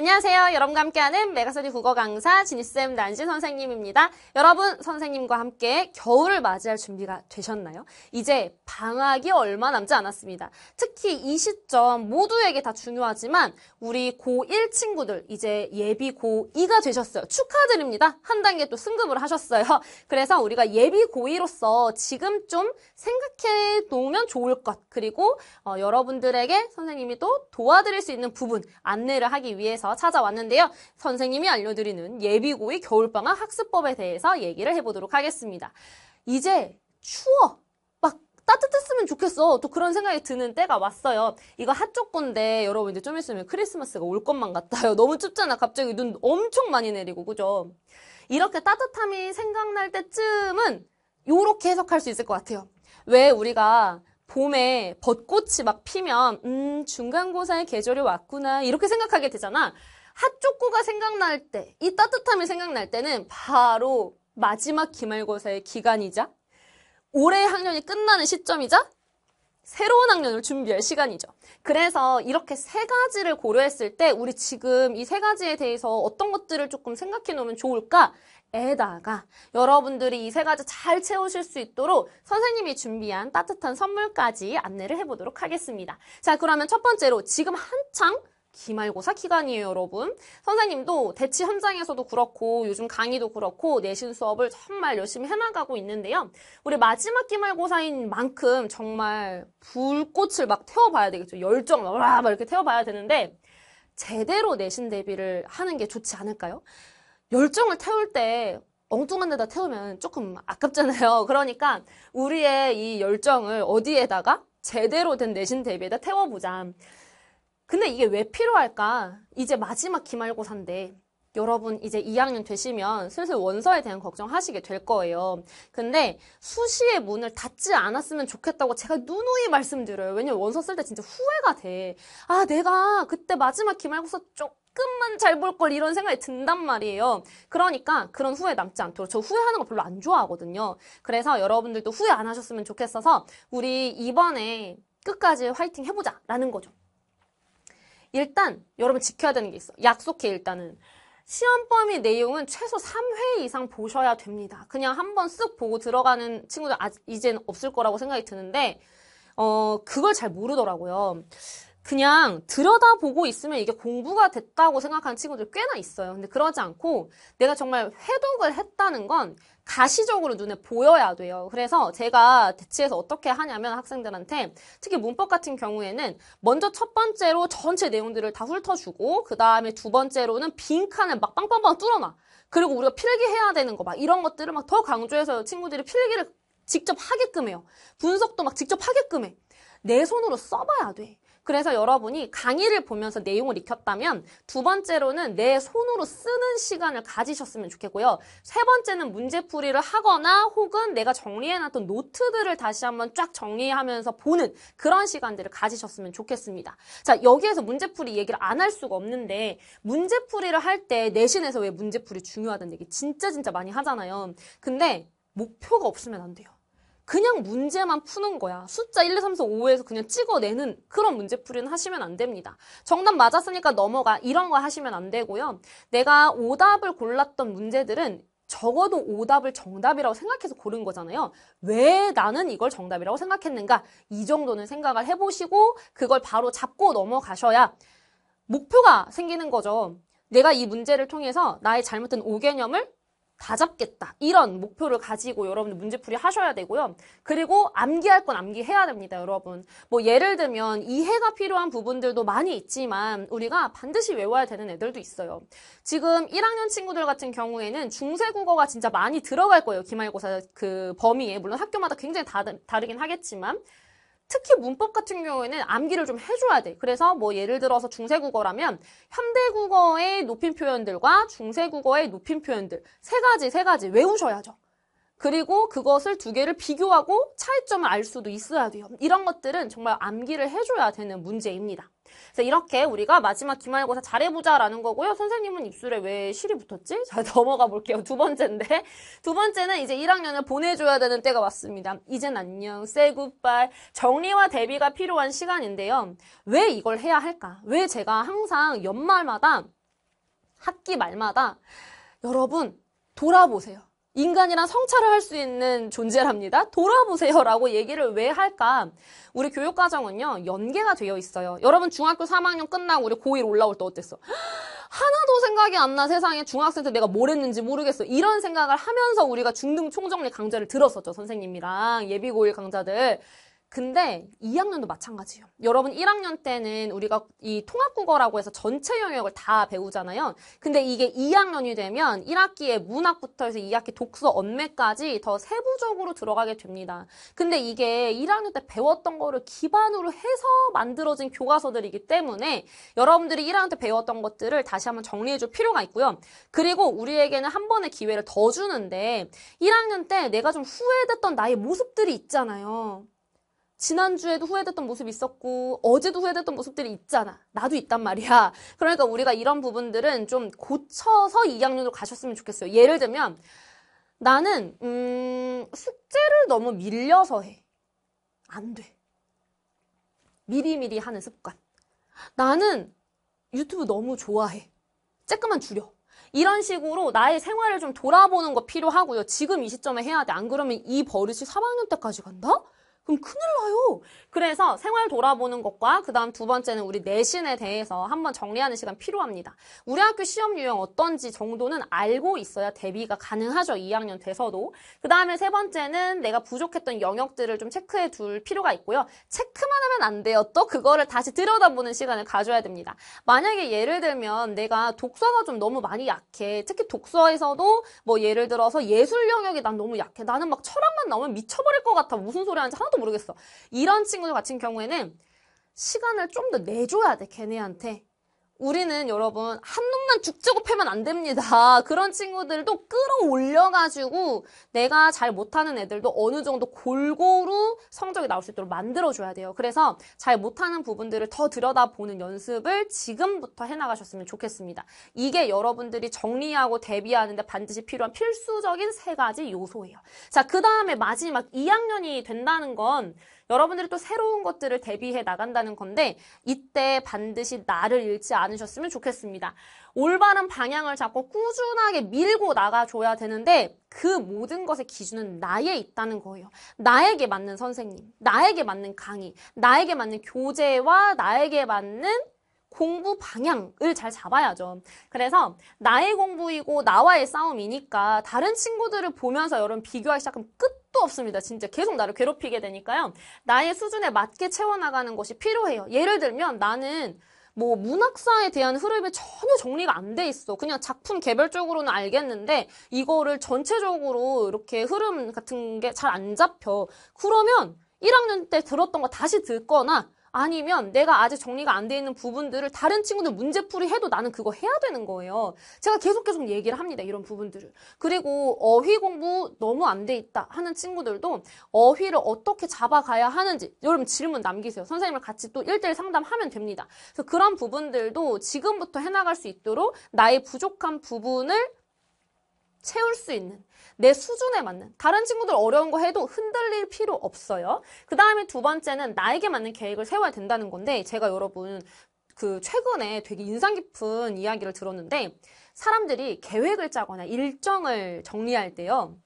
안녕하세요. 여러분과 함께하는 메가소리 국어 강사 진희쌤 난지 선생님입니다. 여러분, 선생님과 함께 겨울을 맞이할 준비가 되셨나요? 이제 방학이 얼마 남지 않았습니다. 특히 이 시점 모두에게 다 중요하지만 우리 고1 친구들 이제 예비 고2가 되셨어요. 축하드립니다. 한 단계 또 승급을 하셨어요. 그래서 우리가 예비 고2로서 지금 좀 생각해 놓으면 좋을 것 그리고 어, 여러분들에게 선생님이 또 도와드릴 수 있는 부분 안내를 하기 위해서 해서 찾아왔는데요. 선생님이 알려드리는 예비고의 겨울방학 학습법에 대해서 얘기를 해보도록 하겠습니다. 이제 추워! 막 따뜻했으면 좋겠어. 또 그런 생각이 드는 때가 왔어요. 이거 핫쪽 건데 여러분 이좀 있으면 크리스마스가 올 것만 같아요. 너무 춥잖아. 갑자기 눈 엄청 많이 내리고 그죠? 이렇게 따뜻함이 생각날 때쯤은 요렇게 해석할 수 있을 것 같아요. 왜 우리가 봄에 벚꽃이 막 피면 음 중간고사의 계절이 왔구나 이렇게 생각하게 되잖아 핫초코가 생각날 때 이 따뜻함이 생각날 때는 바로 마지막 기말고사의 기간이자 올해 학년이 끝나는 시점이자 새로운 학년을 준비할 시간이죠. 그래서 이렇게 세 가지를 고려했을 때 우리 지금 이 세 가지에 대해서 어떤 것들을 조금 생각해 놓으면 좋을까? 에다가 여러분들이 이 세 가지 잘 채우실 수 있도록 선생님이 준비한 따뜻한 선물까지 안내를 해보도록 하겠습니다. 자, 그러면 첫 번째로 지금 한창 기말고사 기간이에요, 여러분. 선생님도 대치 현장에서도 그렇고 요즘 강의도 그렇고 내신 수업을 정말 열심히 해나가고 있는데요. 우리 마지막 기말고사인 만큼 정말 불꽃을 막 태워봐야 되겠죠. 열정 막, 막 이렇게 태워봐야 되는데 제대로 내신 대비를 하는 게 좋지 않을까요? 열정을 태울 때 엉뚱한 데다 태우면 조금 아깝잖아요. 그러니까 우리의 이 열정을 어디에다가 제대로 된 내신 대비에다 태워보자. 근데 이게 왜 필요할까? 이제 마지막 기말고사인데 여러분 이제 2학년 되시면 슬슬 원서에 대한 걱정하시게 될 거예요. 근데 수시의 문을 닫지 않았으면 좋겠다고 제가 누누이 말씀드려요. 왜냐면 원서 쓸 때 진짜 후회가 돼. 아 내가 그때 마지막 기말고사 쪽 조금만 잘 볼 걸 이런 생각이 든단 말이에요. 그러니까 그런 후회 남지 않도록 저 후회하는 거 별로 안 좋아하거든요. 그래서 여러분들도 후회 안 하셨으면 좋겠어서 우리 이번에 끝까지 화이팅 해보자 라는 거죠. 일단 여러분 지켜야 되는 게 있어. 약속해 일단은. 시험 범위 내용은 최소 3회 이상 보셔야 됩니다. 그냥 한번 쓱 보고 들어가는 친구들 아직 이젠 없을 거라고 생각이 드는데 어 그걸 잘 모르더라고요. 그냥 들여다보고 있으면 이게 공부가 됐다고 생각하는 친구들 꽤나 있어요. 근데 그러지 않고 내가 정말 회독을 했다는 건 가시적으로 눈에 보여야 돼요. 그래서 제가 대치해서 어떻게 하냐면 학생들한테 특히 문법 같은 경우에는 먼저 첫 번째로 전체 내용들을 다 훑어주고 그 다음에 두 번째로는 빈 칸을 막 빵빵빵 뚫어놔. 그리고 우리가 필기해야 되는 거 막 이런 것들을 막 더 강조해서 친구들이 필기를 직접 하게끔 해요. 분석도 막 직접 하게끔 해. 내 손으로 써봐야 돼. 그래서 여러분이 강의를 보면서 내용을 익혔다면 두 번째로는 내 손으로 쓰는 시간을 가지셨으면 좋겠고요. 세 번째는 문제풀이를 하거나 혹은 내가 정리해놨던 노트들을 다시 한번 쫙 정리하면서 보는 그런 시간들을 가지셨으면 좋겠습니다. 자, 여기에서 문제풀이 얘기를 안 할 수가 없는데 문제풀이를 할 때 내신에서 왜 문제풀이 중요하다는 얘기 진짜 진짜 많이 하잖아요. 근데 목표가 없으면 안 돼요. 그냥 문제만 푸는 거야. 숫자 1, 2, 3, 4, 5에서 그냥 찍어내는 그런 문제풀이는 하시면 안 됩니다. 정답 맞았으니까 넘어가. 이런 거 하시면 안 되고요. 내가 오답을 골랐던 문제들은 적어도 오답을 정답이라고 생각해서 고른 거잖아요. 왜 나는 이걸 정답이라고 생각했는가? 이 정도는 생각을 해보시고 그걸 바로 잡고 넘어가셔야 목표가 생기는 거죠. 내가 이 문제를 통해서 나의 잘못된 오개념을 다 잡겠다. 이런 목표를 가지고 여러분들 문제풀이 하셔야 되고요. 그리고 암기할 건 암기해야 됩니다, 여러분. 뭐 예를 들면 이해가 필요한 부분들도 많이 있지만 우리가 반드시 외워야 되는 애들도 있어요. 지금 1학년 친구들 같은 경우에는 중세 국어가 진짜 많이 들어갈 거예요. 기말고사 그 범위에. 물론 학교마다 굉장히 다, 다르긴 하겠지만 특히 문법 같은 경우에는 암기를 좀 해줘야 돼. 그래서 뭐 예를 들어서 중세국어라면 현대국어의 높임 표현들과 중세국어의 높임 표현들 세 가지 세 가지 외우셔야죠. 그리고 그것을 두 개를 비교하고 차이점을 알 수도 있어야 돼요. 이런 것들은 정말 암기를 해줘야 되는 문제입니다. 그래서 이렇게 우리가 마지막 기말고사 잘해보자라는 거고요. 선생님은 입술에 왜 실이 붙었지? 잘 넘어가 볼게요. 두 번째인데. 두 번째는 이제 1학년을 보내줘야 되는 때가 왔습니다. 이젠 안녕, 세 굿바이. 정리와 대비가 필요한 시간인데요. 왜 이걸 해야 할까? 왜 제가 항상 연말마다, 학기 말마다, 여러분, 돌아보세요. 인간이랑 성찰을 할 수 있는 존재랍니다. 돌아보세요라고 얘기를 왜 할까? 우리 교육 과정은요. 연계가 되어 있어요. 여러분 중학교 3학년 끝나고 우리 고1 올라올 때 어땠어? 하나도 생각이 안 나 세상에 중학생 때 내가 뭘 했는지 모르겠어. 이런 생각을 하면서 우리가 중등 총정리 강좌를 들었었죠. 선생님이랑 예비 고1 강좌들. 근데 2학년도 마찬가지예요. 여러분 1학년 때는 우리가 이 통합국어라고 해서 전체 영역을 다 배우잖아요. 근데 이게 2학년이 되면 1학기에 문학부터 해서 2학기 독서 언매까지 더 세부적으로 들어가게 됩니다. 근데 이게 1학년 때 배웠던 거를 기반으로 해서 만들어진 교과서들이기 때문에 여러분들이 1학년 때 배웠던 것들을 다시 한번 정리해 줄 필요가 있고요. 그리고 우리에게는 한 번의 기회를 더 주는데 1학년 때 내가 좀 후회됐던 나의 모습들이 있잖아요. 지난주에도 후회됐던 모습이 있었고 어제도 후회됐던 모습들이 있잖아. 나도 있단 말이야. 그러니까 우리가 이런 부분들은 좀 고쳐서 2학년으로 가셨으면 좋겠어요. 예를 들면 나는 음, 숙제를 너무 밀려서 해. 안 돼. 미리미리 하는 습관. 나는 유튜브 너무 좋아해. 쬐끄만 줄여. 이런 식으로 나의 생활을 좀 돌아보는 거 필요하고요. 지금 이 시점에 해야 돼. 안 그러면 이 버릇이 3학년 때까지 간다? 그럼 큰일 나요. 그래서 생활 돌아보는 것과 그 다음 두 번째는 우리 내신에 대해서 한번 정리하는 시간 필요합니다. 우리 학교 시험 유형 어떤지 정도는 알고 있어야 대비가 가능하죠. 2학년 돼서도. 그 다음에 세 번째는 내가 부족했던 영역들을 좀 체크해 둘 필요가 있고요. 체크만 하면 안 돼요. 또 그거를 다시 들여다보는 시간을 가져야 됩니다. 만약에 예를 들면 내가 독서가 좀 너무 많이 약해. 특히 독서에서도 뭐 예를 들어서 예술 영역이 난 너무 약해. 나는 막 철학만 나오면 미쳐버릴 것 같아. 무슨 소리 하는지 하나도 모르겠어. 이런 친구들 같은 경우에는 시간을 좀 더 내줘야 돼, 걔네한테. 우리는 여러분 한 놈만 죽지고 패면 안 됩니다. 그런 친구들도 끌어올려가지고 내가 잘 못하는 애들도 어느 정도 골고루 성적이 나올 수 있도록 만들어줘야 돼요. 그래서 잘 못하는 부분들을 더 들여다보는 연습을 지금부터 해나가셨으면 좋겠습니다. 이게 여러분들이 정리하고 대비하는데 반드시 필요한 필수적인 세 가지 요소예요. 자, 그 다음에 마지막 2학년이 된다는 건 여러분들이 또 새로운 것들을 대비해 나간다는 건데 이때 반드시 나를 잃지 않으셨으면 좋겠습니다. 올바른 방향을 잡고 꾸준하게 밀고 나가줘야 되는데 그 모든 것의 기준은 나에 있다는 거예요. 나에게 맞는 선생님, 나에게 맞는 강의, 나에게 맞는 교재와 나에게 맞는 공부 방향을 잘 잡아야죠. 그래서 나의 공부이고 나와의 싸움이니까 다른 친구들을 보면서 여러분 비교하기 시작하면 끝 수도 없습니다. 진짜 계속 나를 괴롭히게 되니까요. 나의 수준에 맞게 채워나가는 것이 필요해요. 예를 들면 나는 뭐 문학사에 대한 흐름이 전혀 정리가 안 돼 있어. 그냥 작품 개별적으로는 알겠는데 이거를 전체적으로 이렇게 흐름 같은 게 잘 안 잡혀. 그러면 1학년 때 들었던 거 다시 듣거나 아니면 내가 아직 정리가 안 돼 있는 부분들을 다른 친구들 문제풀이 해도 나는 그거 해야 되는 거예요. 제가 계속 계속 얘기를 합니다. 이런 부분들을. 그리고 어휘 공부 너무 안 돼 있다 하는 친구들도 어휘를 어떻게 잡아가야 하는지 여러분 질문 남기세요. 선생님을 같이 또일대일 상담하면 됩니다. 그래서 그런 부분들도 지금부터 해나갈 수 있도록 나의 부족한 부분을 채울 수 있는 내 수준에 맞는 다른 친구들 어려운 거 해도 흔들릴 필요 없어요. 그 다음에 두 번째는 나에게 맞는 계획을 세워야 된다는 건데 제가 여러분 그 최근에 되게 인상 깊은 이야기를 들었는데 사람들이 계획을 짜거나 일정을 정리할 때요.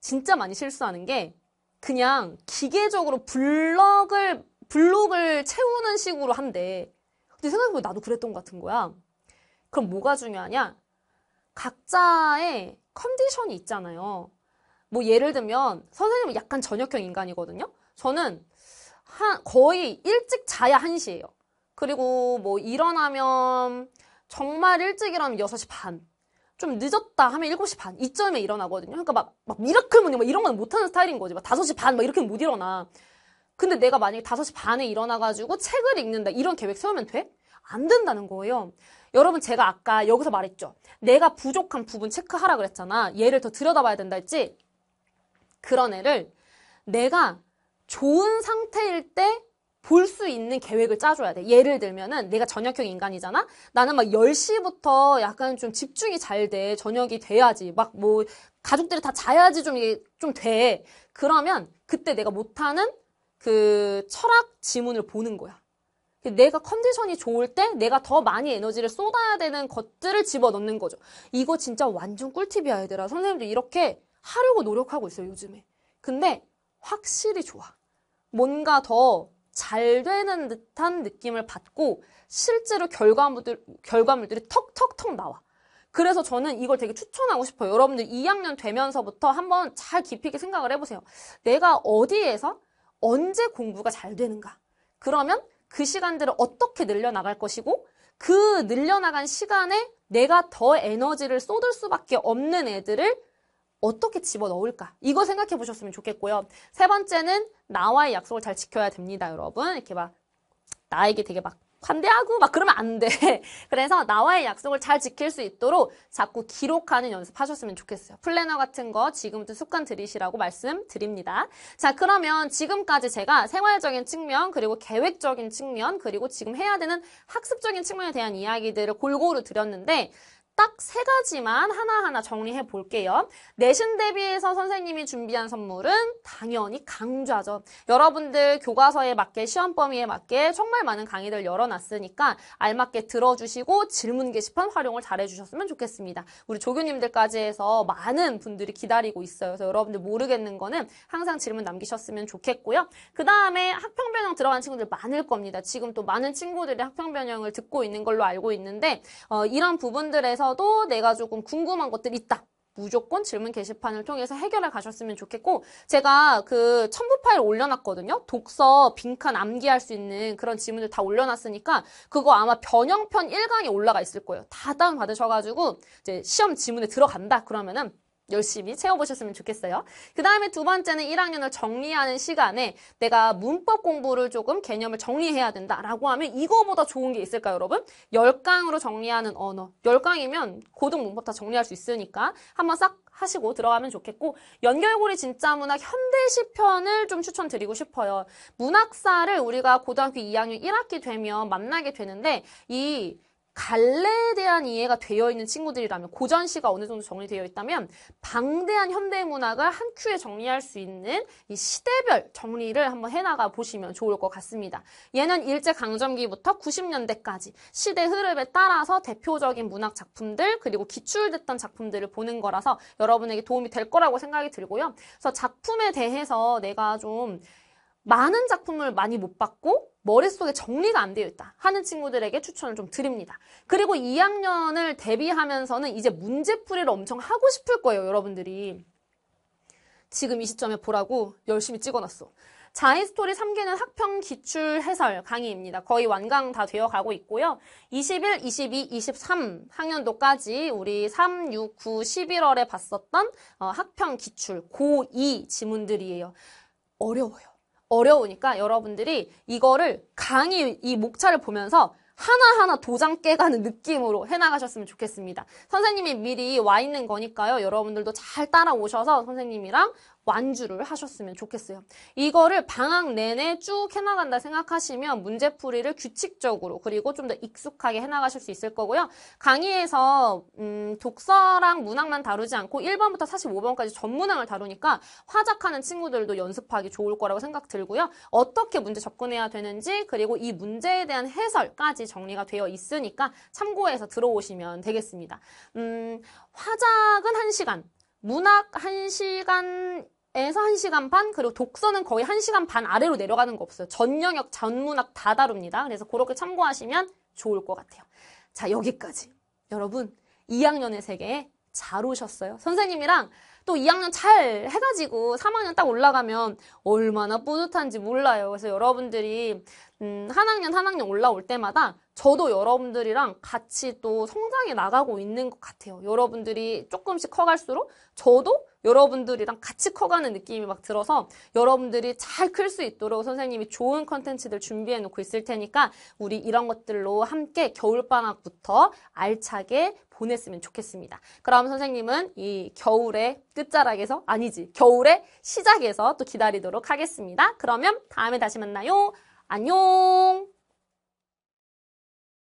진짜 많이 실수하는 게 그냥 기계적으로 블럭을 블록을 채우는 식으로 한데 근데 생각해보면 나도 그랬던 것 같은 거야. 그럼 뭐가 중요하냐? 각자의 컨디션이 있잖아요. 뭐 예를 들면 선생님은 약간 저녁형 인간이거든요. 저는 한 거의 일찍 자야 1시예요. 그리고 뭐 일어나면 정말 일찍 이라나면 6시 반. 좀 늦었다 하면 7시 반. 이점에 일어나거든요. 그러니까 막, 막 미라클 문이 막 뭐 이런 건 못하는 스타일인 거지. 막 5시 반, 막이렇게못 일어나. 근데 내가 만약에 5시 반에 일어나가지고 책을 읽는다. 이런 계획 세우면 돼? 안 된다는 거예요. 여러분 제가 아까 여기서 말했죠. 내가 부족한 부분 체크하라 그랬잖아. 얘를 더 들여다봐야 된다 했지? 그런 애를 내가 좋은 상태일 때 볼 수 있는 계획을 짜줘야 돼. 예를 들면은 내가 저녁형 인간이잖아? 나는 막 10시부터 약간 좀 집중이 잘 돼. 저녁이 돼야지. 막 뭐 가족들이 다 자야지 좀 이게 좀 돼. 그러면 그때 내가 못하는 그 철학 지문을 보는 거야. 내가 컨디션이 좋을 때 내가 더 많이 에너지를 쏟아야 되는 것들을 집어넣는 거죠. 이거 진짜 완전 꿀팁이야 얘들아. 선생님들 이렇게 하려고 노력하고 있어요 요즘에. 근데 확실히 좋아. 뭔가 더 잘 되는 듯한 느낌을 받고 실제로 결과물들, 결과물들이 턱턱턱 나와. 그래서 저는 이걸 되게 추천하고 싶어요. 여러분들 2학년 되면서부터 한번 잘 깊이 있게 생각을 해보세요. 내가 어디에서 언제 공부가 잘 되는가? 그러면 그 시간들을 어떻게 늘려나갈 것이고 그 늘려나간 시간에 내가 더 에너지를 쏟을 수밖에 없는 애들을 어떻게 집어넣을까? 이거 생각해 보셨으면 좋겠고요. 세 번째는 나와의 약속을 잘 지켜야 됩니다, 여러분. 이렇게 막 나에게 되게 막 반대하고 막 그러면 안 돼. 그래서 나와의 약속을 잘 지킬 수 있도록 자꾸 기록하는 연습하셨으면 좋겠어요. 플래너 같은 거 지금부터 습관 들이시라고 말씀드립니다. 자, 그러면 지금까지 제가 생활적인 측면, 그리고 계획적인 측면, 그리고 지금 해야 되는 학습적인 측면에 대한 이야기들을 골고루 드렸는데 딱세 가지만 하나하나 정리해 볼게요. 내신 대비해서 선생님이 준비한 선물은 당연히 강좌죠. 여러분들 교과서에 맞게 시험 범위에 맞게 정말 많은 강의들 열어놨으니까 알맞게 들어주시고 질문 게시판 활용을 잘해주셨으면 좋겠습니다. 우리 조교님들까지 해서 많은 분들이 기다리고 있어요. 그래서 여러분들 모르겠는 거는 항상 질문 남기셨으면 좋겠고요. 그 다음에 학평변형 들어간 친구들 많을 겁니다. 지금 또 많은 친구들이 학평변형을 듣고 있는 걸로 알고 있는데 어, 이런 부분들에서 중에서도 내가 조금 궁금한 것들 있다. 무조건 질문 게시판을 통해서 해결해 가셨으면 좋겠고 제가 그 첨부 파일 올려놨거든요. 독서 빈칸 암기할 수 있는 그런 지문을 다 올려놨으니까 그거 아마 변형편 1강에 올라가 있을 거예요. 다 다운받으셔가지고 이제 시험 지문에 들어간다 그러면은 열심히 채워보셨으면 좋겠어요. 그 다음에 두 번째는 1학년을 정리하는 시간에 내가 문법 공부를 조금 개념을 정리해야 된다라고 하면 이거보다 좋은 게 있을까요, 여러분? 열강으로 정리하는 언어. 열강이면 고등 문법 다 정리할 수 있으니까 한번 싹 하시고 들어가면 좋겠고 연결고리 진짜 문학 현대시 편을 좀 추천드리고 싶어요. 문학사를 우리가 고등학교 2학년 1학기 되면 만나게 되는데 이 갈래에 대한 이해가 되어 있는 친구들이라면 고전시가 어느 정도 정리되어 있다면 방대한 현대 문학을 한 큐에 정리할 수 있는 이 시대별 정리를 한번 해나가 보시면 좋을 것 같습니다. 얘는 일제 강점기부터 90년대까지 시대 흐름에 따라서 대표적인 문학 작품들 그리고 기출됐던 작품들을 보는 거라서 여러분에게 도움이 될 거라고 생각이 들고요. 그래서 작품에 대해서 내가 좀 많은 작품을 많이 못 봤고 머릿속에 정리가 안 되어 있다 하는 친구들에게 추천을 좀 드립니다. 그리고 2학년을 대비하면서는 이제 문제풀이를 엄청 하고 싶을 거예요, 여러분들이. 지금 이 시점에 보라고 열심히 찍어놨어. 자이스토리 3개는 학평 기출 해설 강의입니다. 거의 완강 다 되어 가고 있고요. 21, 22, 23 학년도까지 우리 3, 6, 9, 11월에 봤었던 어, 학평 기출 고2 지문들이에요. 어려워요. 어려우니까 여러분들이 이거를 강의 이 목차를 보면서 하나하나 도장 깨가는 느낌으로 해나가셨으면 좋겠습니다. 선생님이 미리 와 있는 거니까요. 여러분들도 잘 따라오셔서 선생님이랑 완주를 하셨으면 좋겠어요. 이거를 방학 내내 쭉 해나간다 생각하시면 문제풀이를 규칙적으로 그리고 좀 더 익숙하게 해나가실 수 있을 거고요. 강의에서 음, 독서랑 문학만 다루지 않고 1번부터 45번까지 전문학을 다루니까 화작하는 친구들도 연습하기 좋을 거라고 생각 들고요. 어떻게 문제 접근해야 되는지 그리고 이 문제에 대한 해설까지 정리가 되어 있으니까 참고해서 들어오시면 되겠습니다. 음, 화작은 1시간, 문학 1시간 에서 1시간 반, 그리고 독서는 거의 1시간 반 아래로 내려가는 거 없어요. 전 영역, 전 문학 다 다룹니다. 그래서 그렇게 참고하시면 좋을 것 같아요. 자, 여기까지. 여러분, 2학년의 세계에 잘 오셨어요. 선생님이랑 또 2학년 잘 해가지고 3학년 딱 올라가면 얼마나 뿌듯한지 몰라요. 그래서 여러분들이 음, 한 학년 한 학년 올라올 때마다 저도 여러분들이랑 같이 또 성장해 나가고 있는 것 같아요. 여러분들이 조금씩 커갈수록 저도 여러분들이랑 같이 커가는 느낌이 막 들어서 여러분들이 잘 클 수 있도록 선생님이 좋은 컨텐츠들 준비해 놓고 있을 테니까 우리 이런 것들로 함께 겨울방학부터 알차게 보냈으면 좋겠습니다. 그럼 선생님은 이 겨울의 끝자락에서 아니지 겨울의 시작에서 또 기다리도록 하겠습니다. 그러면 다음에 다시 만나요. 안녕!